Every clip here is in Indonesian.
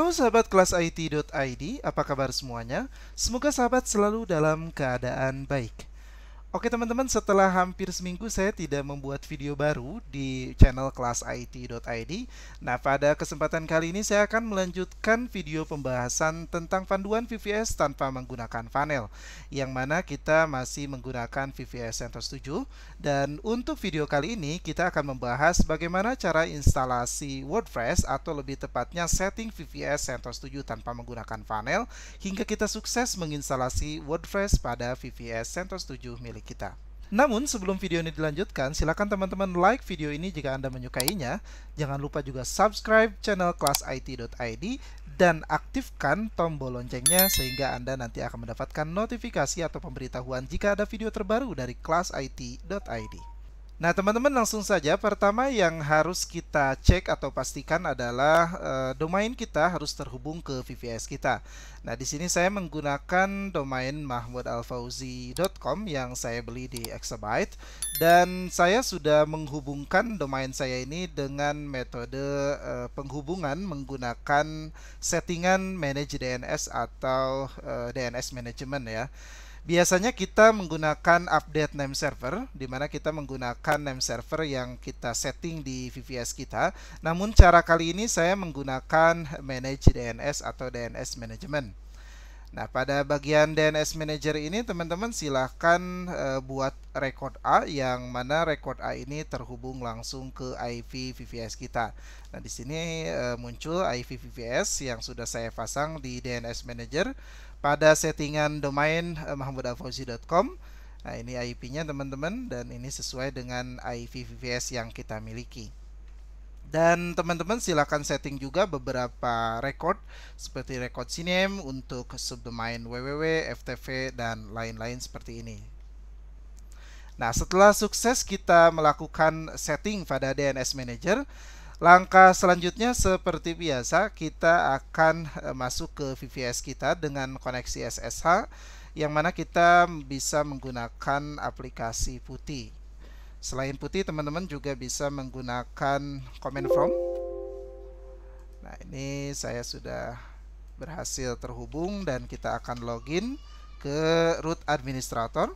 Halo sahabat kelas IT.id, apa kabar semuanya? Semoga sahabat selalu dalam keadaan baik. Oke teman-teman, setelah hampir seminggu saya tidak membuat video baru di channel kelas IT.id. Nah, pada kesempatan kali ini saya akan melanjutkan video pembahasan tentang panduan VVS tanpa menggunakan panel, yang mana kita masih menggunakan VVS CentOS 7 dan untuk video kali ini kita akan membahas bagaimana cara instalasi WordPress atau lebih tepatnya setting VVS CentOS 7 tanpa menggunakan panel hingga kita sukses menginstalasi WordPress pada VVS CentOS 7 milik kita. Namun sebelum video ini dilanjutkan, silakan teman-teman like video ini jika Anda menyukainya. Jangan lupa juga subscribe channel kelas.it.id dan aktifkan tombol loncengnya sehingga Anda nanti akan mendapatkan notifikasi atau pemberitahuan jika ada video terbaru dari kelas.it.id. Nah, teman-teman langsung saja pertama yang harus kita cek atau pastikan adalah e, domain kita harus terhubung ke VPS kita. Nah, di sini saya menggunakan domain mahmudalfauzi.com yang saya beli di Exabyte dan saya sudah menghubungkan domain saya ini dengan metode e, penghubungan menggunakan settingan manage DNS atau e, eh, DNS management ya. Biasanya kita menggunakan update name server, di mana kita menggunakan name server yang kita setting di VVS kita. Namun cara kali ini saya menggunakan manage DNS atau DNS management. Nah, pada bagian DNS Manager ini teman-teman silahkan e, eh, buat record A yang mana record A ini terhubung langsung ke IP VVS kita. Nah, di sini e, muncul IP VVS yang sudah saya pasang di DNS Manager pada settingan domain uh, eh, mahmudalfauzi.com. Nah, ini IP-nya teman-teman dan ini sesuai dengan IP VPS yang kita miliki. Dan teman-teman silahkan setting juga beberapa record seperti record CNAME untuk subdomain www, ftv, dan lain-lain seperti ini. Nah, setelah sukses kita melakukan setting pada DNS Manager, Langkah selanjutnya seperti biasa kita akan eh, masuk ke VVS kita dengan koneksi SSH yang mana kita bisa menggunakan aplikasi putih. Selain putih teman-teman juga bisa menggunakan command from. Nah ini saya sudah berhasil terhubung dan kita akan login ke root administrator.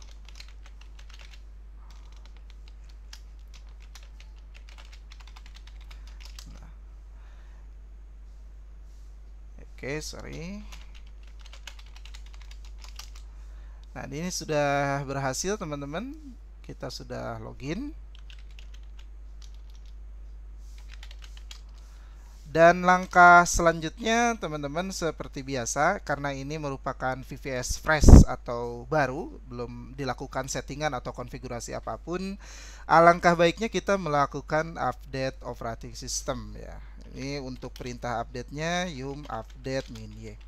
Oke, okay, sorry. Nah, ini sudah berhasil teman-teman. Kita sudah login. Dan langkah selanjutnya teman-teman seperti biasa karena ini merupakan VVS fresh atau baru, belum dilakukan settingan atau konfigurasi apapun, alangkah baiknya kita melakukan update operating system ya. Ini untuk perintah update-nya yum update y.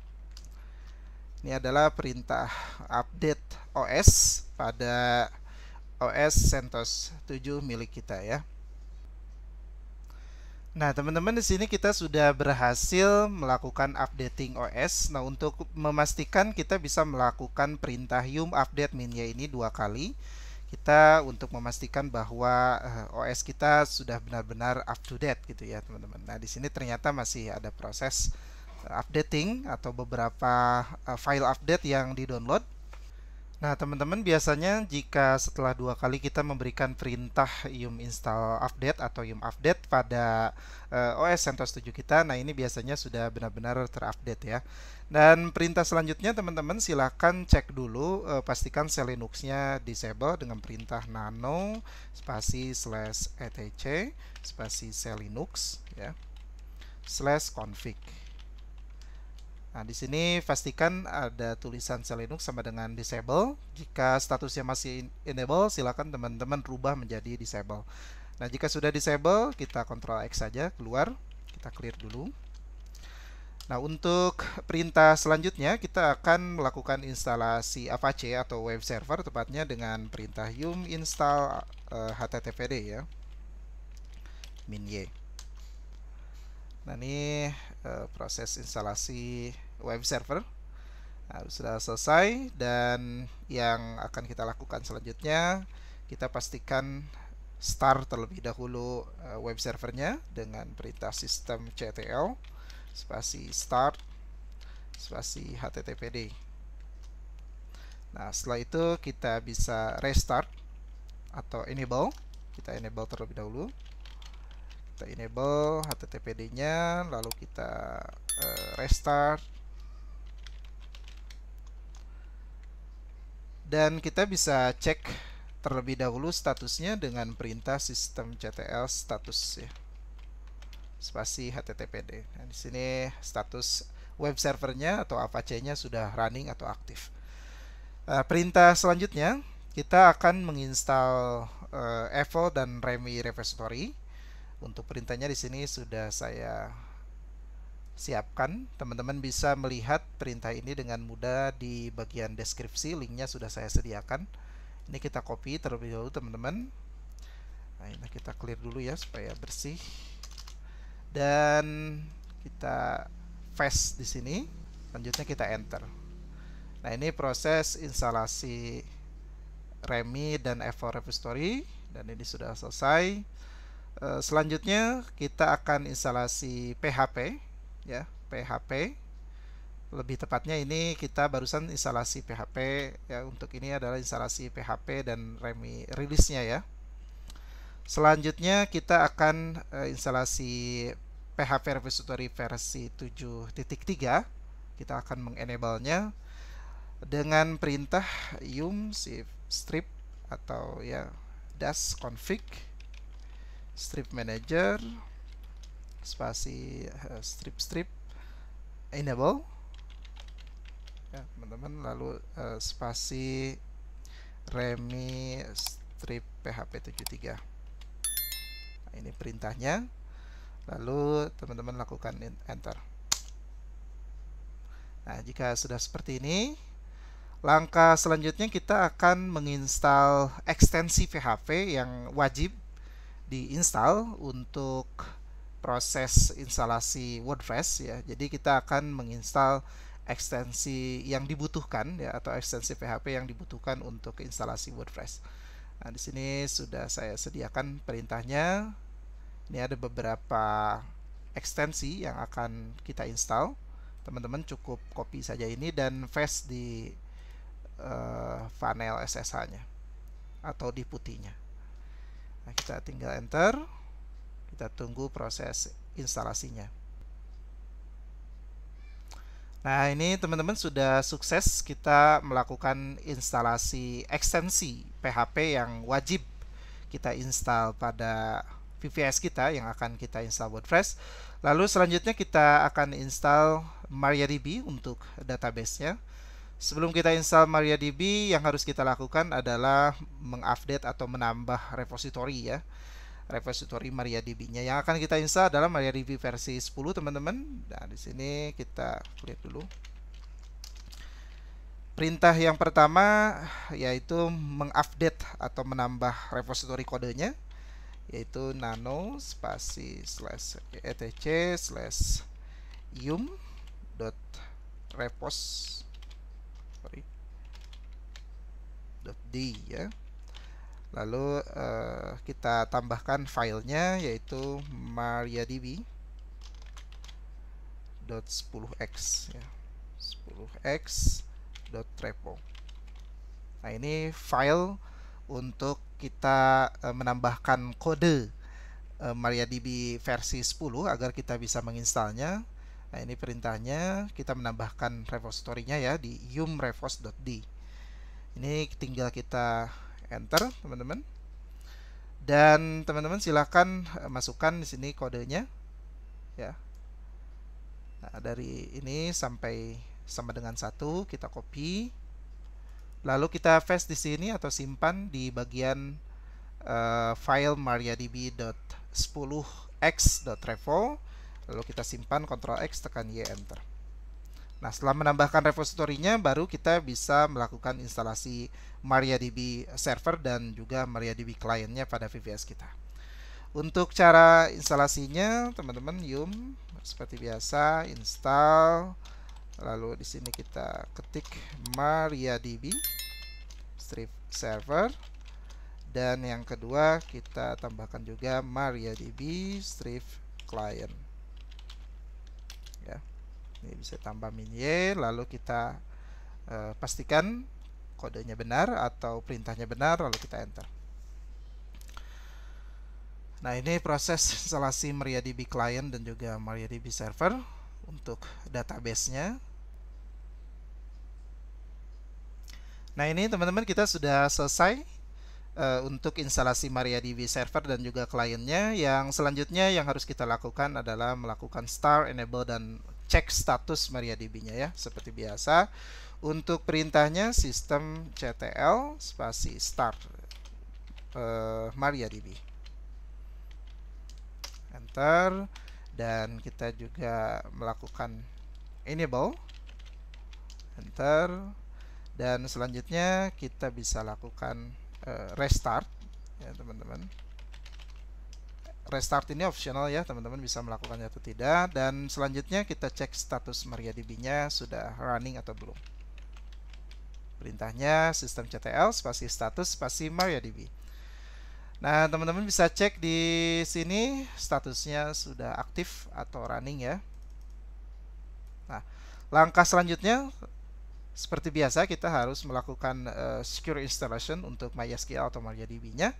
Ini adalah perintah update OS pada OS CentOS 7 milik kita ya. Nah, teman-teman di sini kita sudah berhasil melakukan updating OS. Nah, untuk memastikan kita bisa melakukan perintah yum update minya ini dua kali, kita untuk memastikan bahwa eh, OS kita sudah benar-benar up to date gitu ya, teman-teman. Nah, di sini ternyata masih ada proses eh, updating atau beberapa eh, file update yang di-download Nah, teman-teman biasanya jika setelah dua kali kita memberikan perintah yum install update atau yum update pada uh, OS CentOS 7 kita, nah ini biasanya sudah benar-benar terupdate ya. Dan perintah selanjutnya teman-teman silahkan cek dulu, uh, pastikan sel Linuxnya disable dengan perintah nano spasi slash etc spasi sel Linux ya slash config. Nah, di sini pastikan ada tulisan Shell sama dengan disable. Jika statusnya masih enable, silakan teman-teman rubah menjadi disable. Nah, jika sudah disable, kita kontrol X saja keluar. Kita clear dulu. Nah, untuk perintah selanjutnya kita akan melakukan instalasi Apache atau web server tepatnya dengan perintah yum install uh, eh, httpd ya. min y. Nah, ini uh, proses instalasi web server nah, sudah selesai dan yang akan kita lakukan selanjutnya kita pastikan start terlebih dahulu uh, web servernya dengan perintah sistem CTL spasi start spasi httpd nah setelah itu kita bisa restart atau enable kita enable terlebih dahulu kita enable httpd nya lalu kita eh, restart dan kita bisa cek terlebih dahulu statusnya dengan perintah sistem CTL status ya spasi httpd nah, di sini status web servernya atau Apache-nya sudah running atau aktif Uh, perintah selanjutnya kita akan menginstal uh, eh, Evo dan Remi repository untuk perintahnya di sini sudah saya siapkan. Teman-teman bisa melihat perintah ini dengan mudah di bagian deskripsi, linknya sudah saya sediakan. Ini kita copy terlebih dahulu teman-teman. Nah, ini kita clear dulu ya supaya bersih. Dan kita paste di sini. Selanjutnya kita enter. Nah, ini proses instalasi Remi dan Evo Repository dan ini sudah selesai. Eh, selanjutnya kita akan instalasi PHP ya PHP lebih tepatnya ini kita barusan instalasi PHP ya untuk ini adalah instalasi PHP dan remi rilisnya ya selanjutnya kita akan uh, instalasi PHP repository versi 7.3 kita akan mengenablenya dengan perintah yum ya, strip atau ya das config strip manager spasi uh, strip strip enable ya teman-teman lalu uh, spasi remi strip php 73 nah, ini perintahnya lalu teman-teman lakukan enter nah jika sudah seperti ini langkah selanjutnya kita akan menginstal ekstensi php yang wajib diinstal untuk proses instalasi WordPress ya. Jadi kita akan menginstal ekstensi yang dibutuhkan ya atau ekstensi PHP yang dibutuhkan untuk instalasi WordPress. Nah, di sini sudah saya sediakan perintahnya. Ini ada beberapa ekstensi yang akan kita install. Teman-teman cukup copy saja ini dan paste di uh, eh, panel SSH-nya atau di putihnya. Nah, kita tinggal enter. Kita tunggu proses instalasinya. Nah, ini teman-teman sudah sukses kita melakukan instalasi ekstensi PHP yang wajib kita install pada VPS kita yang akan kita install WordPress. Lalu selanjutnya kita akan install MariaDB untuk databasenya. Sebelum kita install MariaDB, yang harus kita lakukan adalah mengupdate atau menambah repository ya repository MariaDB-nya yang akan kita install adalah MariaDB versi 10 teman-teman. Nah, di sini kita lihat dulu. Perintah yang pertama yaitu mengupdate atau menambah repository kodenya yaitu nano spasi slash etc slash yum dot repos sorry dot d ya lalu uh, kita tambahkan filenya yaitu mariadb dot 10x ya 10x dot repo nah ini file untuk kita uh, menambahkan kode uh, eh, mariadb versi 10 agar kita bisa menginstalnya nah ini perintahnya kita menambahkan repositorinya ya di yum.repos.d. ini tinggal kita enter teman-teman dan teman-teman silahkan eh, masukkan di sini kodenya ya nah, dari ini sampai sama dengan satu kita copy lalu kita paste di sini atau simpan di bagian uh, file mariadb.10x.travel lalu kita simpan Ctrl X tekan Y enter Nah, setelah menambahkan repositorinya, baru kita bisa melakukan instalasi MariaDB server dan juga MariaDB clientnya pada VVS kita. Untuk cara instalasinya, teman-teman, yum seperti biasa install lalu di sini kita ketik mariadb strip server dan yang kedua kita tambahkan juga mariadb strip client ini bisa tambah min y lalu kita uh, pastikan kodenya benar atau perintahnya benar lalu kita enter nah ini proses instalasi MariaDB client dan juga MariaDB server untuk databasenya nah ini teman-teman kita sudah selesai uh, untuk instalasi MariaDB server dan juga kliennya yang selanjutnya yang harus kita lakukan adalah melakukan star enable dan cek status MariaDB-nya ya seperti biasa. Untuk perintahnya sistem ctl spasi start uh, eh, MariaDB. Enter dan kita juga melakukan enable. Enter dan selanjutnya kita bisa lakukan uh, restart ya teman-teman restart ini opsional ya teman-teman bisa melakukannya atau tidak dan selanjutnya kita cek status MariaDB nya sudah running atau belum perintahnya sistem CTL spasi status spasi MariaDB nah teman-teman bisa cek di sini statusnya sudah aktif atau running ya nah langkah selanjutnya seperti biasa kita harus melakukan uh, secure installation untuk MySQL atau MariaDB-nya.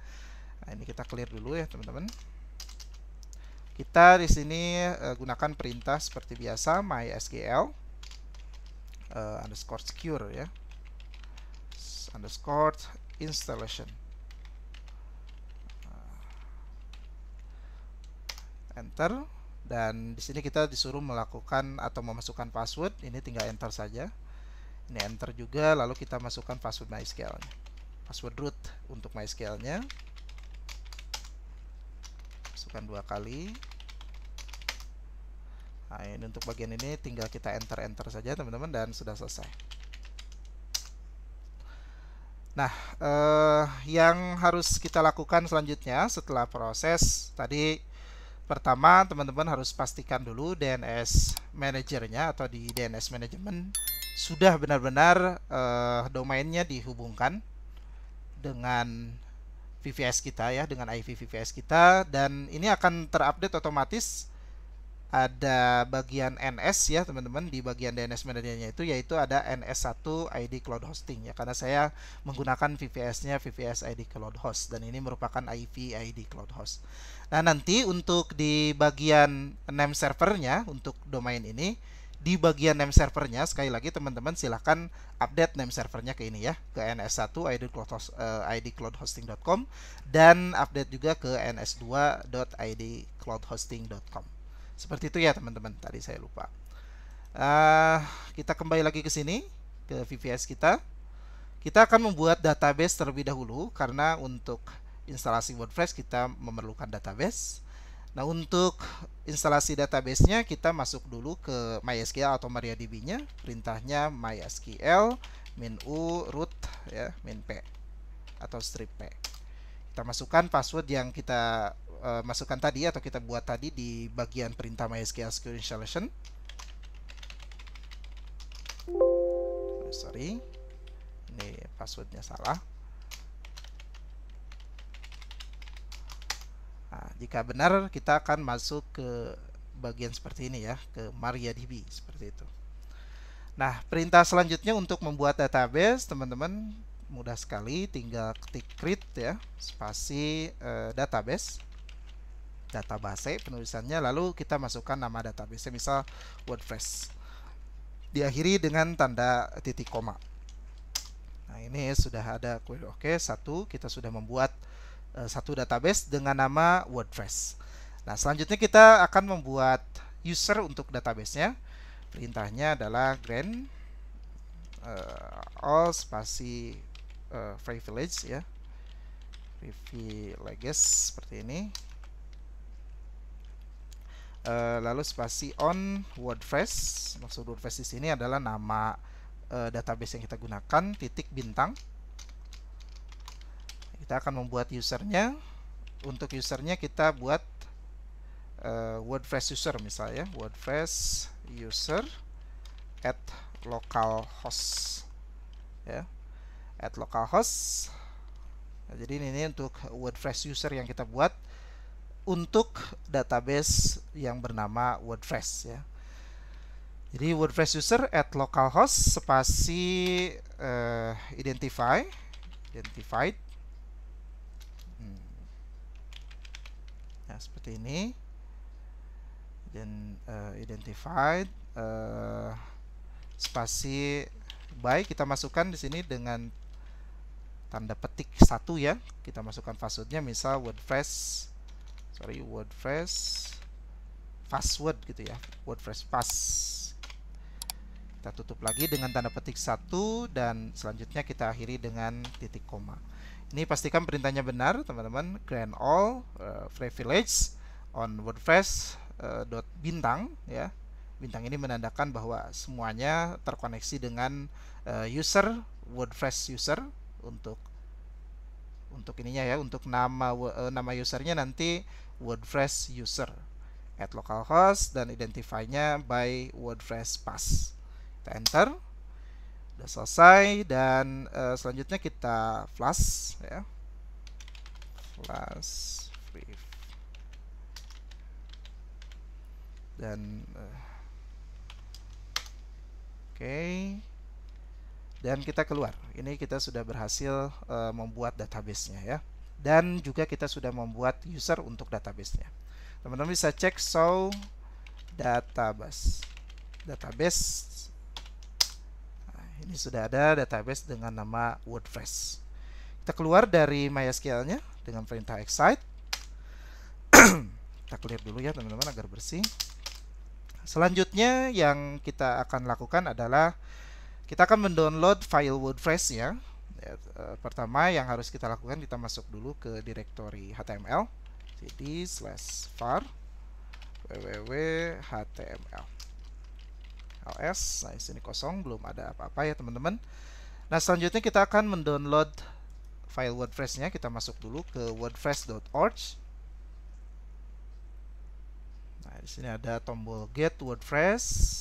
Nah, ini kita clear dulu ya, teman-teman. Kita di sini uh, gunakan perintah seperti biasa mysql uh, underscore secure ya underscore installation eh, enter dan di sini kita disuruh melakukan atau memasukkan password ini tinggal enter saja ini enter juga lalu kita masukkan password MySQL password root untuk MySQL-nya masukkan dua kali nah ini untuk bagian ini tinggal kita enter enter saja teman-teman dan sudah selesai Nah, eh, yang harus kita lakukan selanjutnya setelah proses tadi pertama teman-teman harus pastikan dulu DNS manajernya atau di DNS management sudah benar-benar eh, domainnya dihubungkan dengan VVS kita ya dengan IV VVS kita dan ini akan terupdate otomatis ada bagian NS ya teman-teman di bagian DNS manajernya itu yaitu ada NS1 ID Cloud Hosting ya karena saya menggunakan VPS-nya VPS ID Cloud Host dan ini merupakan IP ID Cloud Host. Nah, nanti untuk di bagian name servernya untuk domain ini di bagian name servernya sekali lagi teman-teman silahkan update name servernya ke ini ya ke ns1 id dan update juga ke ns 2idcloudhostingcom seperti itu ya teman-teman tadi saya lupa uh, kita kembali lagi ke sini ke VPS kita kita akan membuat database terlebih dahulu karena untuk instalasi WordPress kita memerlukan database Nah, untuk instalasi databasenya kita masuk dulu ke MySQL atau MariaDB-nya. Perintahnya MySQL min u root ya, min p atau strip p. Kita masukkan password yang kita uh, masukkan tadi atau kita buat tadi di bagian perintah MySQL SQL installation. sorry. Ini passwordnya salah. jika benar kita akan masuk ke bagian seperti ini ya, ke MariaDB seperti itu. Nah, perintah selanjutnya untuk membuat database, teman-teman mudah sekali, tinggal ketik create ya, spasi e, database database penulisannya lalu kita masukkan nama database misal WordPress diakhiri dengan tanda titik koma nah ini sudah ada query oke okay, satu kita sudah membuat Eh, satu database dengan nama WordPress. Nah, selanjutnya kita akan membuat user untuk databasenya. Perintahnya adalah grant uh, eh, all spasi uh, privilege ya. privilege seperti ini. Uh, lalu spasi on WordPress. Maksud WordPress di sini adalah nama uh, database yang kita gunakan titik bintang kita akan membuat usernya untuk usernya kita buat uh, WordPress user misalnya WordPress user at localhost ya at localhost nah, jadi ini, ini untuk WordPress user yang kita buat untuk database yang bernama WordPress ya jadi WordPress user at localhost spasi uh, identify identified ya seperti ini dan uh, eh, identified uh, spasi by kita masukkan di sini dengan tanda petik satu ya kita masukkan passwordnya misal wordpress sorry wordpress password gitu ya wordpress pass kita tutup lagi dengan tanda petik satu dan selanjutnya kita akhiri dengan titik koma ini pastikan perintahnya benar, teman-teman. Grant all uh, free village on WordPress uh, eh, bintang ya. Bintang ini menandakan bahwa semuanya terkoneksi dengan uh, user WordPress user untuk untuk ininya ya, untuk nama uh, nama usernya nanti WordPress user at localhost dan identify by WordPress pass. Kita enter sudah selesai dan uh, selanjutnya kita flash ya flash brief dan uh, oke okay. dan kita keluar ini kita sudah berhasil uh, membuat databasenya ya dan juga kita sudah membuat user untuk databasenya teman-teman bisa cek show database database ini sudah ada database dengan nama WordPress. Kita keluar dari MySQL-nya dengan perintah excite. kita clear dulu ya teman-teman agar bersih. Selanjutnya yang kita akan lakukan adalah kita akan mendownload file WordPress ya. ya eh, pertama yang harus kita lakukan kita masuk dulu ke direktori HTML. Jadi slash var www.html ls. Nah, di sini kosong, belum ada apa-apa ya teman-teman. Nah, selanjutnya kita akan mendownload file WordPress-nya. Kita masuk dulu ke wordpress.org. Nah, di sini ada tombol get WordPress.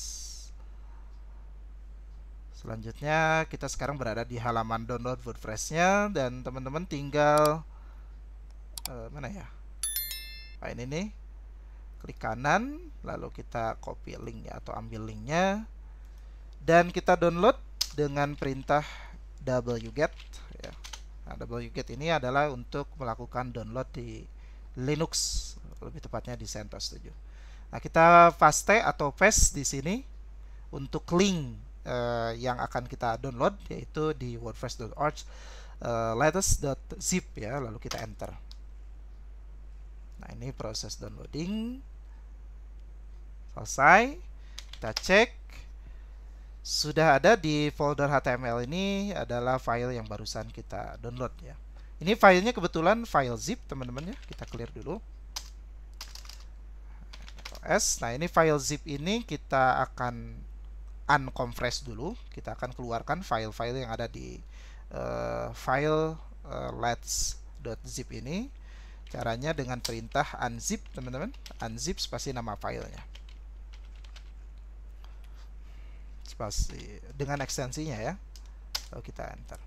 Selanjutnya kita sekarang berada di halaman download WordPress-nya dan teman-teman tinggal uh, mana ya? Nah, ini nih klik kanan lalu kita copy link ya atau ambil linknya dan kita download dengan perintah wget ya. nah, wget ini adalah untuk melakukan download di Linux lebih tepatnya di CentOS 7 nah kita paste atau paste di sini untuk link eh, yang akan kita download yaitu di wordpress.org eh, latest.zip ya lalu kita enter Nah, ini proses downloading. Selesai. Kita cek. Sudah ada di folder HTML ini adalah file yang barusan kita download ya. Ini filenya kebetulan file zip teman-teman ya. Kita clear dulu. S. Nah, ini file zip ini kita akan uncompress dulu. Kita akan keluarkan file-file yang ada di uh, file uh, eh, let's.zip ini Caranya dengan perintah unzip, teman-teman. Unzip spasi nama filenya. Spasi dengan ekstensinya ya. Lalu oh, kita enter.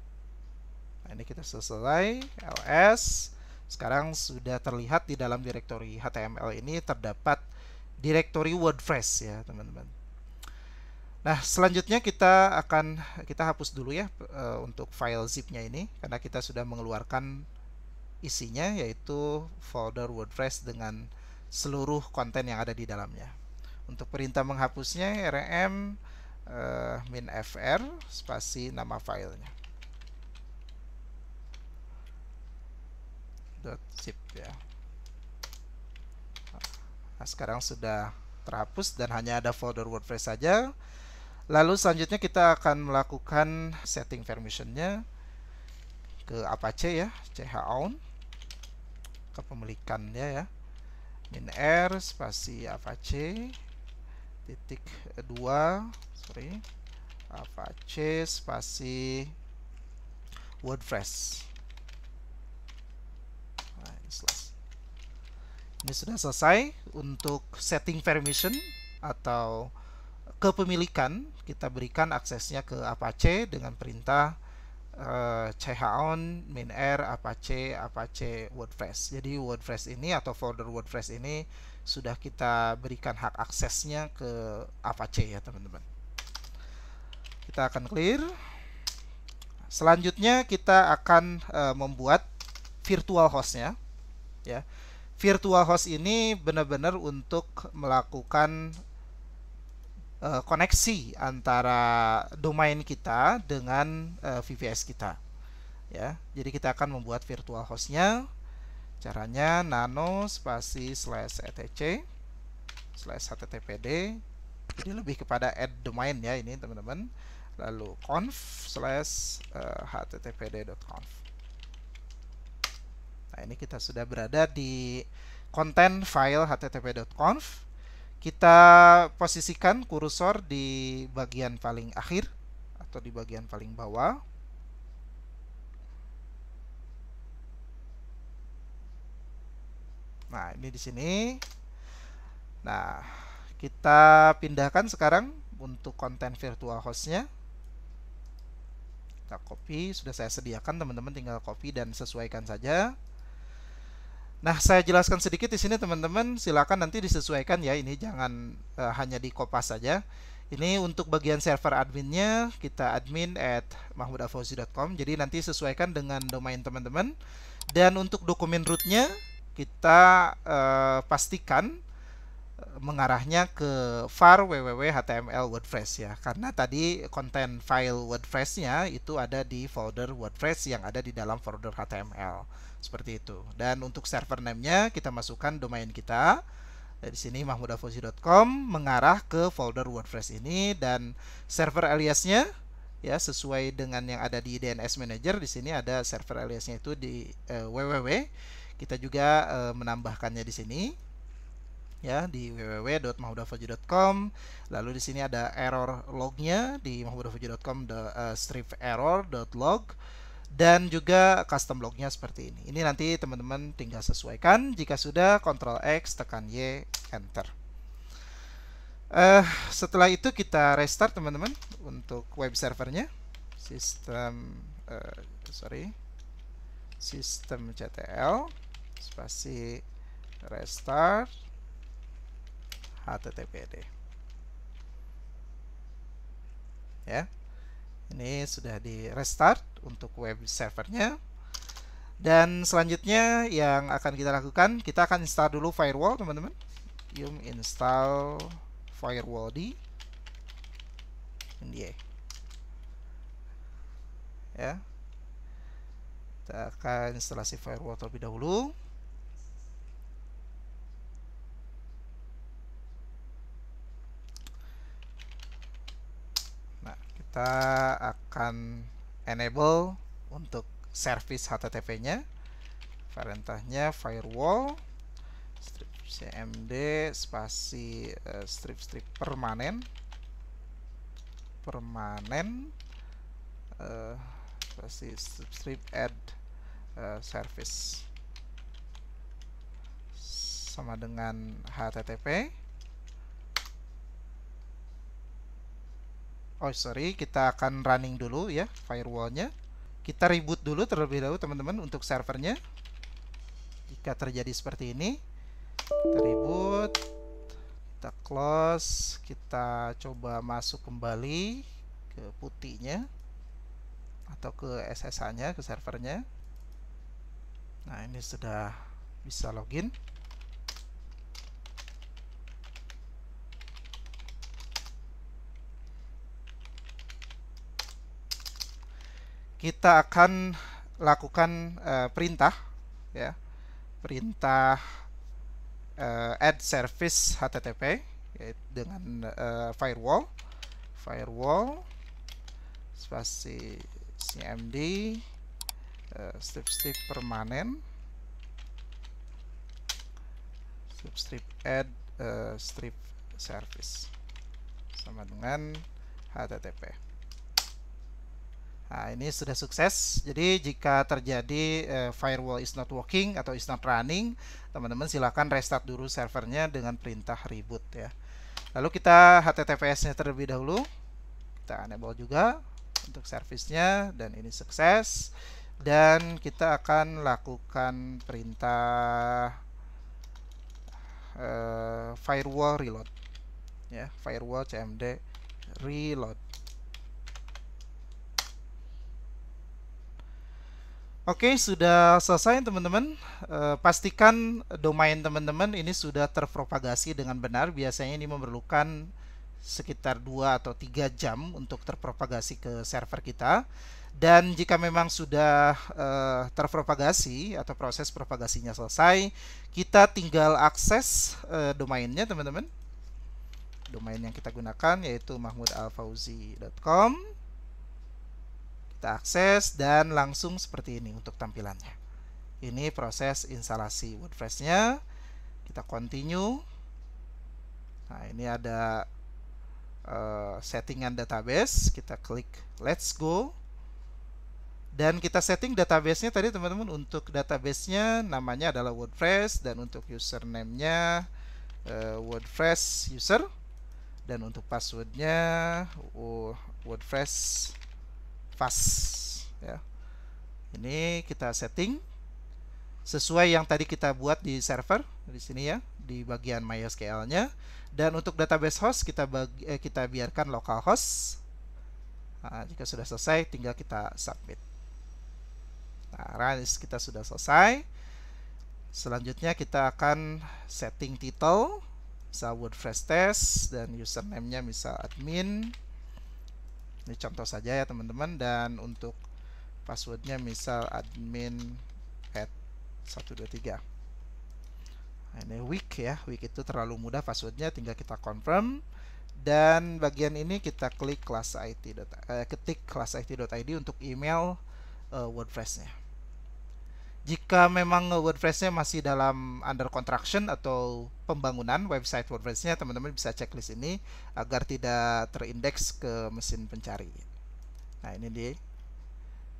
Nah, ini kita selesai ls. Sekarang sudah terlihat di dalam direktori HTML ini terdapat direktori WordPress ya, teman-teman. Nah, selanjutnya kita akan kita hapus dulu ya eh, untuk file zip-nya ini karena kita sudah mengeluarkan isinya yaitu folder WordPress dengan seluruh konten yang ada di dalamnya. Untuk perintah menghapusnya rm eh, min fr spasi nama filenya. .zip ya. Nah, sekarang sudah terhapus dan hanya ada folder WordPress saja. Lalu selanjutnya kita akan melakukan setting permissionnya ke Apache ya, chown kepemilikannya ya min r spasi apache titik 2 sorry c spasi wordpress nah, ini sudah selesai untuk setting permission atau kepemilikan kita berikan aksesnya ke apache dengan perintah uh, eh, chaon min r apache apache wordpress jadi wordpress ini atau folder wordpress ini sudah kita berikan hak aksesnya ke apache ya teman-teman kita akan clear selanjutnya kita akan uh, membuat virtual hostnya ya virtual host ini benar-benar untuk melakukan uh, koneksi antara domain kita dengan uh, eh, VPS kita ya jadi kita akan membuat virtual hostnya caranya nano spasi slash etc slash httpd jadi lebih kepada add domain ya ini teman-teman lalu conf slash httpd.conf eh, nah ini kita sudah berada di konten file http.conf kita posisikan kursor di bagian paling akhir atau di bagian paling bawah nah ini di sini nah kita pindahkan sekarang untuk konten virtual hostnya kita copy sudah saya sediakan teman-teman tinggal copy dan sesuaikan saja Nah, saya jelaskan sedikit di sini teman-teman, silakan nanti disesuaikan ya. Ini jangan e, hanya di kopas saja. Ini untuk bagian server adminnya kita admin at mahmudafauzi.com. Jadi nanti sesuaikan dengan domain teman-teman. Dan untuk dokumen rootnya kita e, pastikan mengarahnya ke var www html wordpress ya karena tadi konten file wordpressnya itu ada di folder wordpress yang ada di dalam folder html seperti itu dan untuk server namenya kita masukkan domain kita di sini mahmudafosi.com mengarah ke folder wordpress ini dan server aliasnya ya sesuai dengan yang ada di DNS Manager di sini ada server aliasnya itu di uh, eh, www kita juga uh, menambahkannya di sini ya di www.mahmudafoji.com. Lalu di sini ada error lognya di the uh, strip log dan juga custom lognya seperti ini. Ini nanti teman-teman tinggal sesuaikan. Jika sudah, Ctrl X, tekan Y, Enter. Uh, setelah itu kita restart teman-teman untuk web servernya. Sistem, uh, sorry, sistem CTL, spasi restart httpd ya ini sudah di restart untuk web servernya dan selanjutnya yang akan kita lakukan kita akan install dulu firewall teman-teman yum install firewall di ini ya kita akan instalasi firewall terlebih dahulu kita akan enable untuk service HTTP-nya perintahnya firewall strip cmd spasi uh, eh, strip strip permanen permanen uh, spasi strip strip add uh, service sama dengan http oh sorry kita akan running dulu ya firewallnya kita reboot dulu terlebih dahulu teman-teman untuk servernya jika terjadi seperti ini kita reboot kita close kita coba masuk kembali ke putihnya atau ke SSH nya ke servernya nah ini sudah bisa login kita akan lakukan uh, perintah ya perintah uh, eh, add service HTTP yaitu dengan uh, firewall firewall spasi cmd uh, strip strip permanen strip strip add uh, strip service sama dengan http Nah, ini sudah sukses. Jadi jika terjadi eh, firewall is not working atau is not running, teman-teman silakan restart dulu servernya dengan perintah reboot ya. Lalu kita https-nya terlebih dahulu. Kita enable juga untuk servisnya dan ini sukses. Dan kita akan lakukan perintah eh, firewall reload ya, firewall cmd reload. Oke, sudah selesai teman-teman. E, pastikan domain teman-teman ini sudah terpropagasi dengan benar. Biasanya ini memerlukan sekitar 2 atau 3 jam untuk terpropagasi ke server kita. Dan jika memang sudah e, terpropagasi atau proses propagasinya selesai, kita tinggal akses e, domainnya teman-teman. Domain yang kita gunakan yaitu mahmudalfauzi.com kita akses dan langsung seperti ini untuk tampilannya. Ini proses instalasi WordPress-nya. Kita continue. Nah, ini ada uh, settingan database. Kita klik let's go. Dan kita setting databasenya tadi teman-teman untuk databasenya namanya adalah WordPress dan untuk username-nya uh, WordPress user dan untuk passwordnya uh, WordPress canvas ya. Ini kita setting sesuai yang tadi kita buat di server di sini ya di bagian MySQL-nya dan untuk database host kita bagi, eh, kita biarkan localhost. Nah, jika sudah selesai tinggal kita submit. Nah, runs kita sudah selesai. Selanjutnya kita akan setting title, bisa WordPress test dan username-nya bisa admin. Ini contoh saja ya teman-teman dan untuk passwordnya misal admin at 123. Nah, ini weak ya, weak itu terlalu mudah passwordnya tinggal kita confirm dan bagian ini kita klik kelas IT. Eh, ketik kelas IT.id untuk email uh, WordPress-nya jika memang WordPress-nya masih dalam under construction atau pembangunan website WordPress-nya, teman-teman bisa checklist ini agar tidak terindeks ke mesin pencari. Nah, ini dia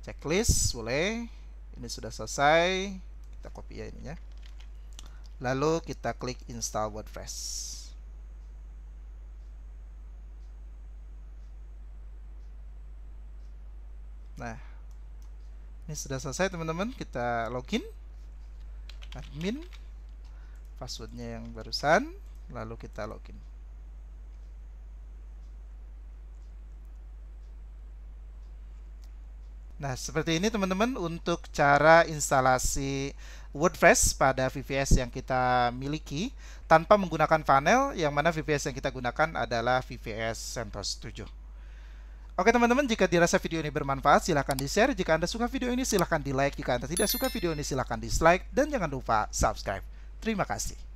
checklist, boleh. Ini sudah selesai. Kita copy ya ininya. Lalu kita klik install WordPress. Nah, ini sudah selesai teman-teman kita login admin passwordnya yang barusan lalu kita login Nah, seperti ini teman-teman untuk cara instalasi WordPress pada VPS yang kita miliki tanpa menggunakan panel yang mana VPS yang kita gunakan adalah VPS CentOS 7. Oke teman-teman, jika dirasa video ini bermanfaat, silahkan di-share. Jika Anda suka video ini, silahkan di-like. Jika Anda tidak suka video ini, silahkan dislike. Dan jangan lupa subscribe. Terima kasih.